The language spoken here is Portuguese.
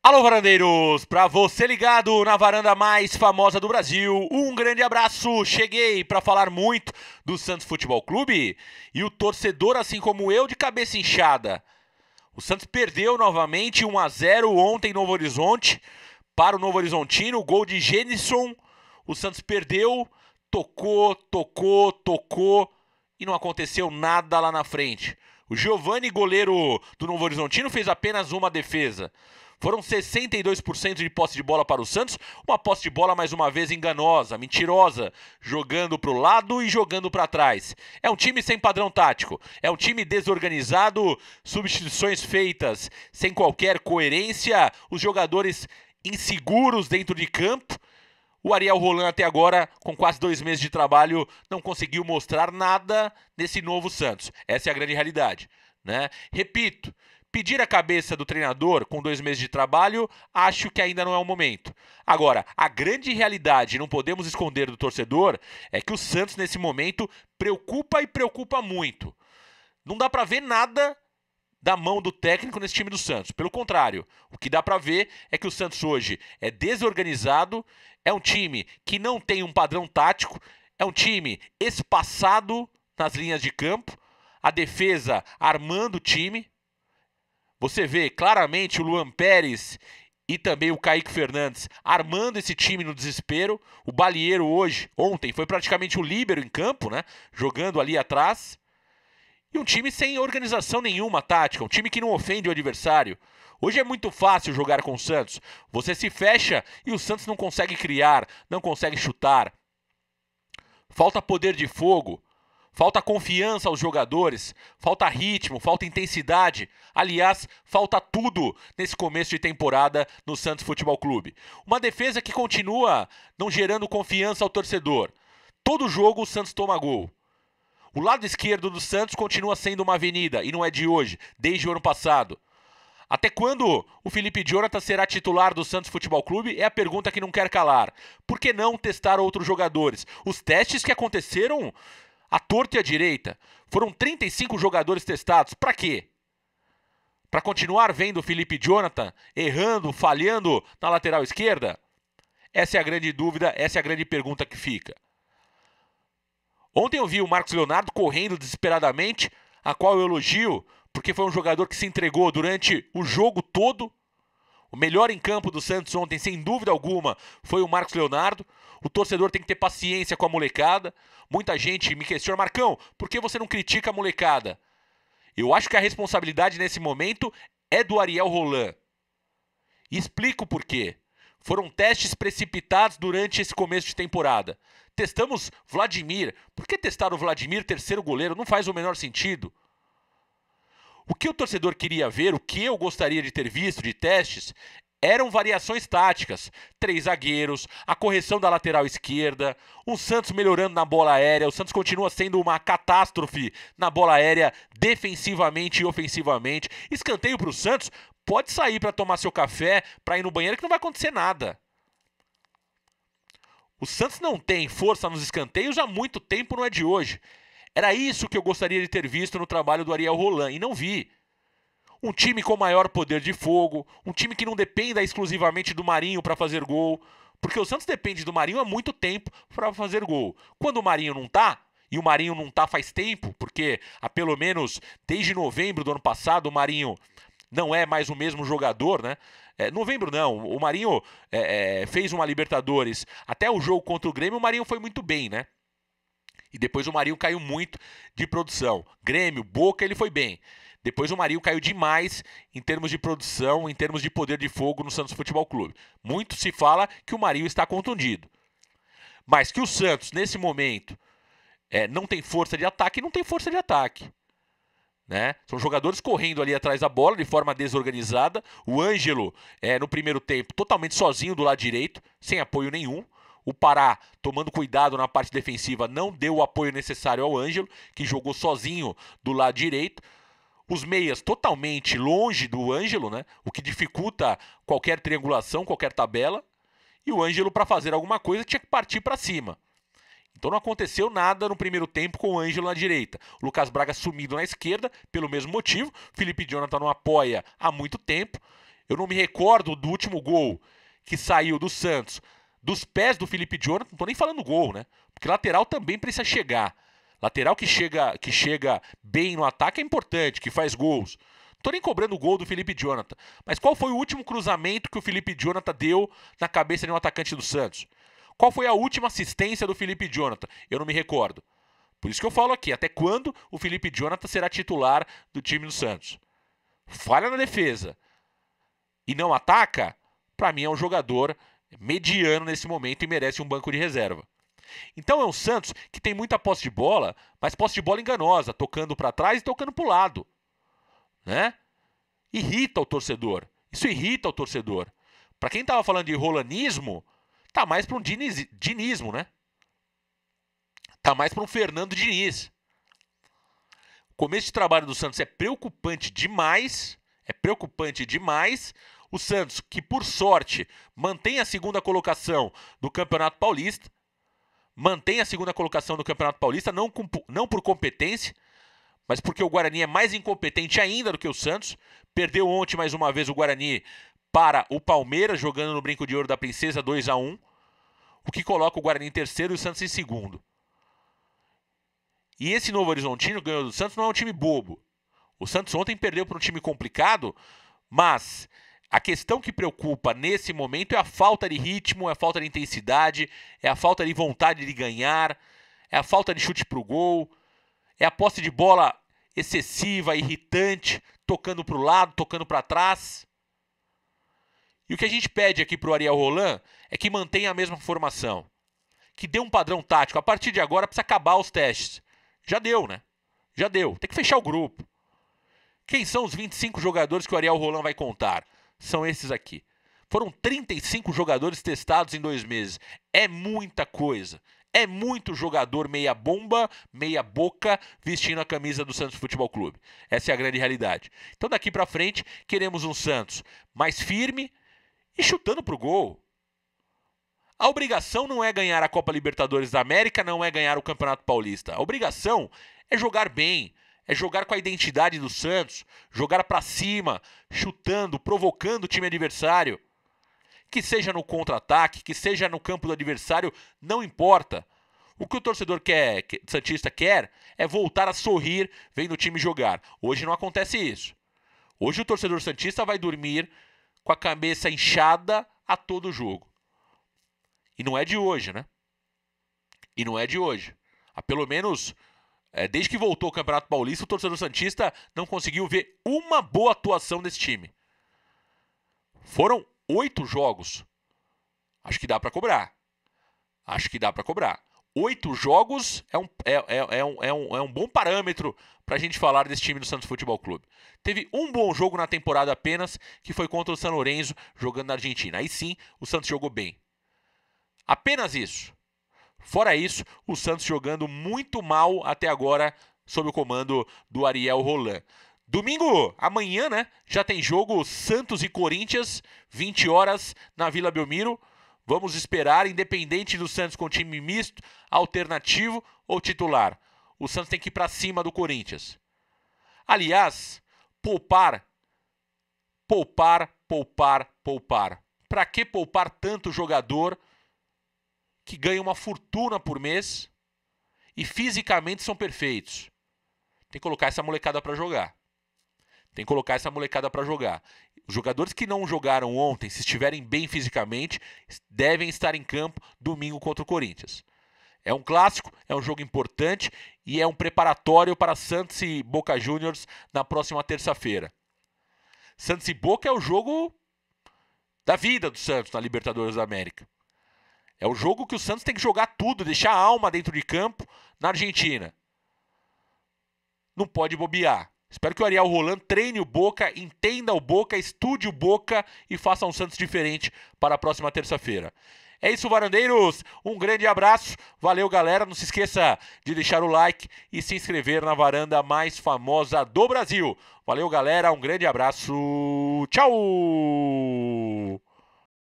Alô, varandeiros! Para você ligado na varanda mais famosa do Brasil, um grande abraço! Cheguei para falar muito do Santos Futebol Clube e o torcedor, assim como eu, de cabeça inchada. O Santos perdeu novamente 1 a 0 ontem Novo Horizonte para o Novo Horizontino, gol de Genison. O Santos perdeu, tocou, tocou, tocou e não aconteceu nada lá na frente. O Giovani, goleiro do Novo Horizontino, fez apenas uma defesa. Foram 62% de posse de bola para o Santos, uma posse de bola mais uma vez enganosa, mentirosa, jogando para o lado e jogando para trás. É um time sem padrão tático, é um time desorganizado, substituições feitas sem qualquer coerência, os jogadores inseguros dentro de campo. O Ariel Roland, até agora, com quase dois meses de trabalho, não conseguiu mostrar nada nesse novo Santos. Essa é a grande realidade. Né? Repito, Pedir a cabeça do treinador com dois meses de trabalho, acho que ainda não é o momento. Agora, a grande realidade, não podemos esconder do torcedor, é que o Santos nesse momento preocupa e preocupa muito. Não dá para ver nada da mão do técnico nesse time do Santos. Pelo contrário, o que dá para ver é que o Santos hoje é desorganizado, é um time que não tem um padrão tático, é um time espaçado nas linhas de campo, a defesa armando o time, você vê claramente o Luan Pérez e também o Kaique Fernandes armando esse time no desespero. O Balieiro hoje, ontem, foi praticamente o líbero em campo, né? Jogando ali atrás. E um time sem organização nenhuma tática, um time que não ofende o adversário. Hoje é muito fácil jogar com o Santos. Você se fecha e o Santos não consegue criar, não consegue chutar. Falta poder de fogo, Falta confiança aos jogadores, falta ritmo, falta intensidade. Aliás, falta tudo nesse começo de temporada no Santos Futebol Clube. Uma defesa que continua não gerando confiança ao torcedor. Todo jogo o Santos toma gol. O lado esquerdo do Santos continua sendo uma avenida e não é de hoje, desde o ano passado. Até quando o Felipe Jonathan será titular do Santos Futebol Clube? É a pergunta que não quer calar. Por que não testar outros jogadores? Os testes que aconteceram à torta e à direita. Foram 35 jogadores testados. Para quê? Para continuar vendo o Felipe Jonathan errando, falhando na lateral esquerda? Essa é a grande dúvida, essa é a grande pergunta que fica. Ontem eu vi o Marcos Leonardo correndo desesperadamente, a qual eu elogio, porque foi um jogador que se entregou durante o jogo todo o melhor em campo do Santos ontem, sem dúvida alguma, foi o Marcos Leonardo. O torcedor tem que ter paciência com a molecada. Muita gente me questiona, Marcão, por que você não critica a molecada? Eu acho que a responsabilidade nesse momento é do Ariel Roland. E explico por quê. Foram testes precipitados durante esse começo de temporada. Testamos Vladimir. Por que testar o Vladimir, terceiro goleiro? Não faz o menor sentido. O que o torcedor queria ver, o que eu gostaria de ter visto de testes, eram variações táticas. Três zagueiros, a correção da lateral esquerda, o Santos melhorando na bola aérea. O Santos continua sendo uma catástrofe na bola aérea, defensivamente e ofensivamente. Escanteio para o Santos, pode sair para tomar seu café, para ir no banheiro, que não vai acontecer nada. O Santos não tem força nos escanteios há muito tempo, não é de hoje. Era isso que eu gostaria de ter visto no trabalho do Ariel Roland e não vi. Um time com maior poder de fogo, um time que não dependa exclusivamente do Marinho para fazer gol, porque o Santos depende do Marinho há muito tempo para fazer gol. Quando o Marinho não tá, e o Marinho não tá faz tempo, porque há pelo menos desde novembro do ano passado o Marinho não é mais o mesmo jogador, né? É, novembro não, o Marinho é, é, fez uma Libertadores. Até o jogo contra o Grêmio, o Marinho foi muito bem, né? E depois o Marinho caiu muito de produção. Grêmio, Boca, ele foi bem. Depois o Marinho caiu demais em termos de produção, em termos de poder de fogo no Santos Futebol Clube. Muito se fala que o Marinho está contundido. Mas que o Santos, nesse momento, é, não tem força de ataque, não tem força de ataque. Né? São jogadores correndo ali atrás da bola de forma desorganizada. O Ângelo, é, no primeiro tempo, totalmente sozinho do lado direito, sem apoio nenhum. O Pará, tomando cuidado na parte defensiva, não deu o apoio necessário ao Ângelo, que jogou sozinho do lado direito. Os meias totalmente longe do Ângelo, né? O que dificulta qualquer triangulação, qualquer tabela. E o Ângelo, para fazer alguma coisa, tinha que partir para cima. Então não aconteceu nada no primeiro tempo com o Ângelo na direita. Lucas Braga sumido na esquerda, pelo mesmo motivo. Felipe Jonathan não apoia há muito tempo. Eu não me recordo do último gol que saiu do Santos dos pés do Felipe Jonathan, não estou nem falando gol, né? Porque lateral também precisa chegar. Lateral que chega, que chega bem no ataque é importante, que faz gols. Não tô nem cobrando o gol do Felipe Jonathan. Mas qual foi o último cruzamento que o Felipe Jonathan deu na cabeça de um atacante do Santos? Qual foi a última assistência do Felipe Jonathan? Eu não me recordo. Por isso que eu falo aqui, até quando o Felipe Jonathan será titular do time do Santos? Falha na defesa e não ataca, para mim é um jogador mediano nesse momento e merece um banco de reserva. Então é um Santos que tem muita posse de bola, mas posse de bola enganosa, tocando para trás e tocando para o lado. Né? Irrita o torcedor. Isso irrita o torcedor. Para quem estava falando de rolanismo, tá mais para um diniz, dinismo, né? Tá mais para um Fernando Diniz. O começo de trabalho do Santos é preocupante demais, é preocupante demais, o Santos, que por sorte mantém a segunda colocação do Campeonato Paulista, mantém a segunda colocação do Campeonato Paulista, não, com, não por competência, mas porque o Guarani é mais incompetente ainda do que o Santos. Perdeu ontem mais uma vez o Guarani para o Palmeiras, jogando no Brinco de Ouro da Princesa 2 a 1 o que coloca o Guarani em terceiro e o Santos em segundo. E esse Novo Horizontino ganhou do Santos não é um time bobo. O Santos ontem perdeu para um time complicado, mas a questão que preocupa nesse momento é a falta de ritmo, é a falta de intensidade, é a falta de vontade de ganhar, é a falta de chute para o gol, é a posse de bola excessiva, irritante, tocando para o lado, tocando para trás. E o que a gente pede aqui para o Ariel Roland é que mantenha a mesma formação, que dê um padrão tático. A partir de agora precisa acabar os testes. Já deu, né? Já deu. Tem que fechar o grupo. Quem são os 25 jogadores que o Ariel Roland vai contar? são esses aqui. Foram 35 jogadores testados em dois meses. É muita coisa. É muito jogador meia bomba, meia boca, vestindo a camisa do Santos Futebol Clube. Essa é a grande realidade. Então daqui para frente, queremos um Santos mais firme e chutando pro gol. A obrigação não é ganhar a Copa Libertadores da América, não é ganhar o Campeonato Paulista. A obrigação é jogar bem, é jogar com a identidade do Santos, jogar para cima, chutando, provocando o time adversário. Que seja no contra-ataque, que seja no campo do adversário, não importa. O que o torcedor quer, que, Santista quer é voltar a sorrir vendo o time jogar. Hoje não acontece isso. Hoje o torcedor Santista vai dormir com a cabeça inchada a todo jogo. E não é de hoje, né? E não é de hoje. Há pelo menos é, desde que voltou o Campeonato Paulista, o torcedor Santista não conseguiu ver uma boa atuação desse time. Foram oito jogos. Acho que dá para cobrar. Acho que dá para cobrar. Oito jogos é um, é, é, é, um, é, um, é um bom parâmetro para a gente falar desse time do Santos Futebol Clube. Teve um bom jogo na temporada apenas, que foi contra o San Lorenzo, jogando na Argentina. Aí sim, o Santos jogou bem. Apenas isso. Fora isso, o Santos jogando muito mal até agora sob o comando do Ariel Roland. Domingo, amanhã, né? Já tem jogo Santos e Corinthians, 20 horas na Vila Belmiro. Vamos esperar, independente do Santos com time misto, alternativo ou titular. O Santos tem que ir para cima do Corinthians. Aliás, poupar, poupar, poupar, poupar. Para que poupar tanto jogador que ganham uma fortuna por mês e fisicamente são perfeitos. Tem que colocar essa molecada para jogar. Tem que colocar essa molecada para jogar. Os jogadores que não jogaram ontem, se estiverem bem fisicamente, devem estar em campo domingo contra o Corinthians. É um clássico, é um jogo importante e é um preparatório para Santos e Boca Juniors na próxima terça-feira. Santos e Boca é o jogo da vida do Santos na Libertadores da América. É o jogo que o Santos tem que jogar tudo, deixar a alma dentro de campo na Argentina. Não pode bobear. Espero que o Ariel Roland treine o Boca, entenda o Boca, estude o Boca e faça um Santos diferente para a próxima terça-feira. É isso, varandeiros. Um grande abraço. Valeu, galera. Não se esqueça de deixar o like e se inscrever na varanda mais famosa do Brasil. Valeu, galera. Um grande abraço. Tchau.